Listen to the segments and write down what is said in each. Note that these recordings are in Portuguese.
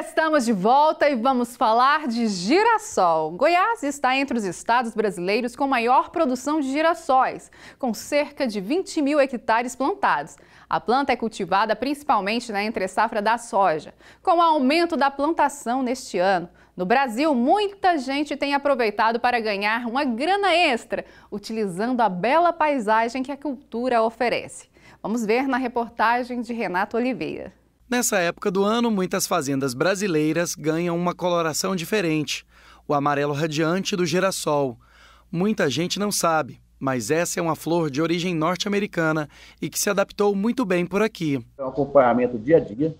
Estamos de volta e vamos falar de girassol. Goiás está entre os estados brasileiros com maior produção de girassóis, com cerca de 20 mil hectares plantados. A planta é cultivada principalmente na entre-safra da soja. Com o aumento da plantação neste ano, no Brasil, muita gente tem aproveitado para ganhar uma grana extra, utilizando a bela paisagem que a cultura oferece. Vamos ver na reportagem de Renato Oliveira. Nessa época do ano, muitas fazendas brasileiras ganham uma coloração diferente, o amarelo radiante do girassol. Muita gente não sabe, mas essa é uma flor de origem norte-americana e que se adaptou muito bem por aqui. É um acompanhamento dia a dia,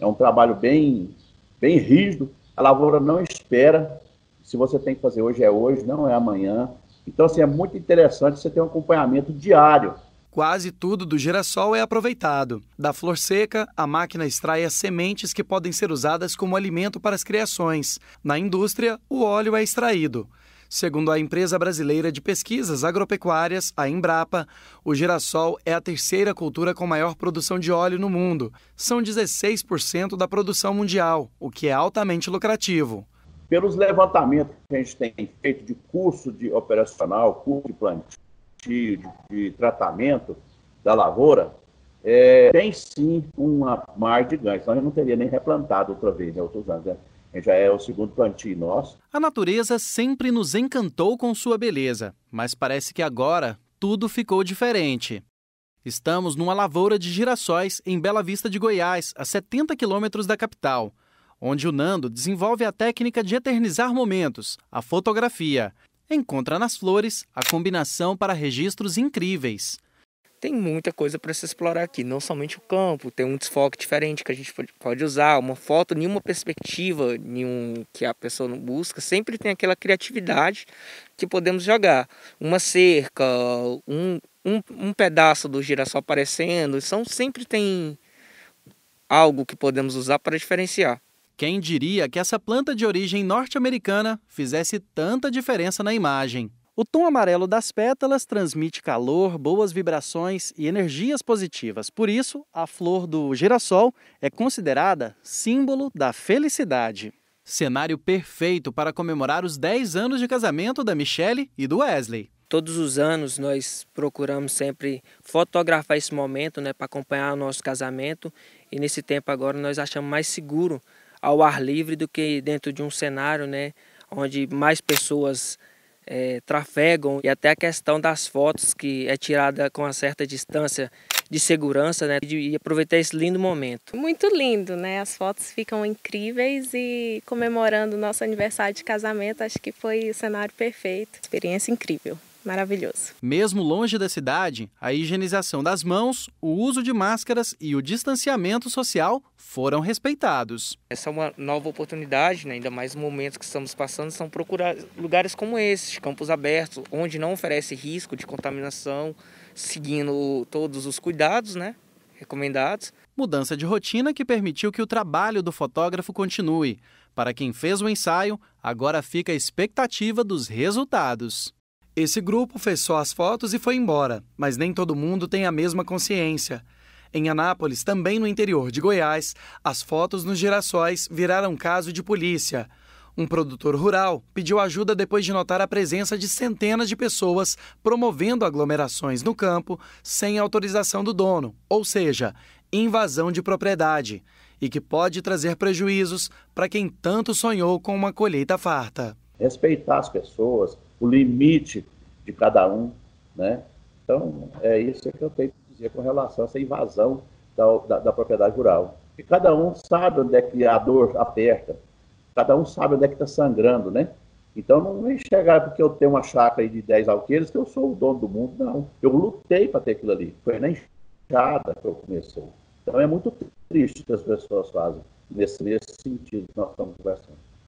é um trabalho bem, bem rígido. A lavoura não espera. Se você tem que fazer hoje, é hoje, não é amanhã. Então, assim, é muito interessante você ter um acompanhamento diário. Quase tudo do girassol é aproveitado. Da flor seca, a máquina extrai as sementes que podem ser usadas como alimento para as criações. Na indústria, o óleo é extraído. Segundo a empresa brasileira de pesquisas agropecuárias, a Embrapa, o girassol é a terceira cultura com maior produção de óleo no mundo. São 16% da produção mundial, o que é altamente lucrativo. Pelos levantamentos que a gente tem feito de curso de operacional, curso de plantio, de, de tratamento da lavoura, é, tem sim uma mar de ganho, senão a gente não teria nem replantado outra vez, né, outros anos. Né? já é o segundo plantio nosso. A natureza sempre nos encantou com sua beleza, mas parece que agora tudo ficou diferente. Estamos numa lavoura de girassóis em Bela Vista de Goiás, a 70 quilômetros da capital, onde o Nando desenvolve a técnica de eternizar momentos, a fotografia, encontra nas flores a combinação para registros incríveis. Tem muita coisa para se explorar aqui, não somente o campo, tem um desfoque diferente que a gente pode usar, uma foto, nenhuma perspectiva nenhum que a pessoa não busca, sempre tem aquela criatividade que podemos jogar. Uma cerca, um, um, um pedaço do girassol aparecendo, são, sempre tem algo que podemos usar para diferenciar. Quem diria que essa planta de origem norte-americana fizesse tanta diferença na imagem? O tom amarelo das pétalas transmite calor, boas vibrações e energias positivas. Por isso, a flor do girassol é considerada símbolo da felicidade. Cenário perfeito para comemorar os 10 anos de casamento da Michelle e do Wesley. Todos os anos nós procuramos sempre fotografar esse momento né, para acompanhar o nosso casamento e nesse tempo agora nós achamos mais seguro ao ar livre do que dentro de um cenário, né? Onde mais pessoas é, trafegam e até a questão das fotos que é tirada com uma certa distância de segurança, né? E aproveitar esse lindo momento. Muito lindo, né? As fotos ficam incríveis e comemorando nosso aniversário de casamento, acho que foi o cenário perfeito. Experiência incrível maravilhoso. Mesmo longe da cidade, a higienização das mãos, o uso de máscaras e o distanciamento social foram respeitados. Essa é uma nova oportunidade, né? ainda mais no momentos que estamos passando, são procurar lugares como esses, campos abertos, onde não oferece risco de contaminação, seguindo todos os cuidados, né? recomendados. Mudança de rotina que permitiu que o trabalho do fotógrafo continue. Para quem fez o ensaio, agora fica a expectativa dos resultados. Esse grupo fez só as fotos e foi embora, mas nem todo mundo tem a mesma consciência. Em Anápolis, também no interior de Goiás, as fotos nos girassóis viraram caso de polícia. Um produtor rural pediu ajuda depois de notar a presença de centenas de pessoas promovendo aglomerações no campo sem autorização do dono, ou seja, invasão de propriedade, e que pode trazer prejuízos para quem tanto sonhou com uma colheita farta respeitar as pessoas, o limite de cada um, né? Então, é isso que eu tenho que dizer com relação a essa invasão da, da, da propriedade rural. E cada um sabe onde é que a dor aperta, cada um sabe onde é que está sangrando, né? Então, não vem chegar porque eu tenho uma chácara de 10 alqueires que eu sou o dono do mundo, não. Eu lutei para ter aquilo ali. Foi na enxada que eu comecei. Então, é muito triste que as pessoas fazem nesse, nesse sentido que nós estamos conversando.